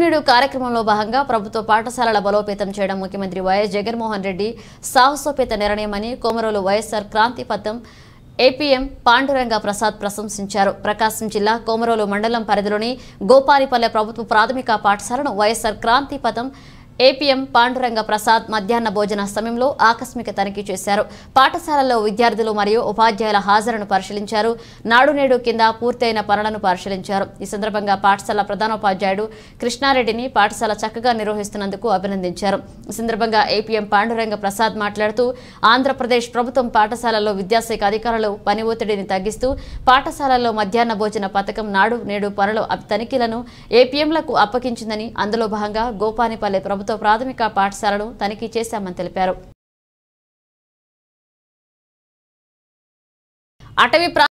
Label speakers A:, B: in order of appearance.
A: నేడు కార్యక్రమంలో భాగంగా ప్రభుత్వ పాఠశాలల బలోపేతం చేయడం ముఖ్యమంత్రి వైఎస్ జగన్మోహన్ రెడ్డి సాహసోపేత నిర్ణయమని కోమరోలు వైఎస్ఆర్ క్రాంతి పథం ఏపీఎం పాండురంగ ప్రసాద్ ప్రశంసించారు ప్రకాశం జిల్లా కోమరోలు మండలం పరిధిలోని గోపారిపల్లె ప్రభుత్వ ప్రాథమిక పాఠశాలను వైఎస్ఆర్ క్రాంతి పథం ఏపీఎం పాండురంగ ప్రసాద్ మధ్యాహ్న భోజన సమయంలో ఆకస్మిక తనిఖీ చేశారు పాఠశాలలో విద్యార్థులు మరియు ఉపాధ్యాయుల హాజరును పరిశీలించారు నాడు నేడు కింద పూర్తయిన పనులను పరిశీలించారు ఈ సందర్భంగా పాఠశాల ప్రధానోపాధ్యాయుడు కృష్ణారెడ్డిని పాఠశాల చక్కగా నిర్వహిస్తున్నందుకు అభినందించారు ఈ సందర్భంగా ఏపీఎం పాండురంగ ప్రసాద్ మాట్లాడుతూ ఆంధ్రప్రదేశ్ ప్రభుత్వం పాఠశాలలో విద్యాశాఖ అధికారులు పని ఒత్తిడిని తగ్గిస్తూ పాఠశాలలో మధ్యాహ్న భోజన పథకం నాడు నేడు పనుల తనిఖీలను ఏపీఎంలకు అప్పగించిందని అందులో భాగంగా గోపానిపల్లె ప్రభుత్వం దాంతో ప్రాథమిక పాఠశాలను తనిఖీ చేశామని తెలిపారు
B: అటవీ